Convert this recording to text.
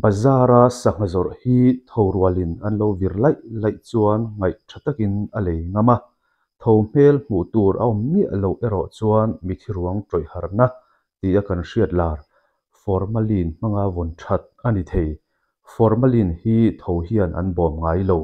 bazara sangazor hi thorwalin an lo vir lai lai chuan ngai thatakin ale ngama thomel hmu tur a mi lo ero chuan mi thiruang troi harna ti a kan hriat lar formalin manga von that ani thei formalin hi tho hian an bom ngai lo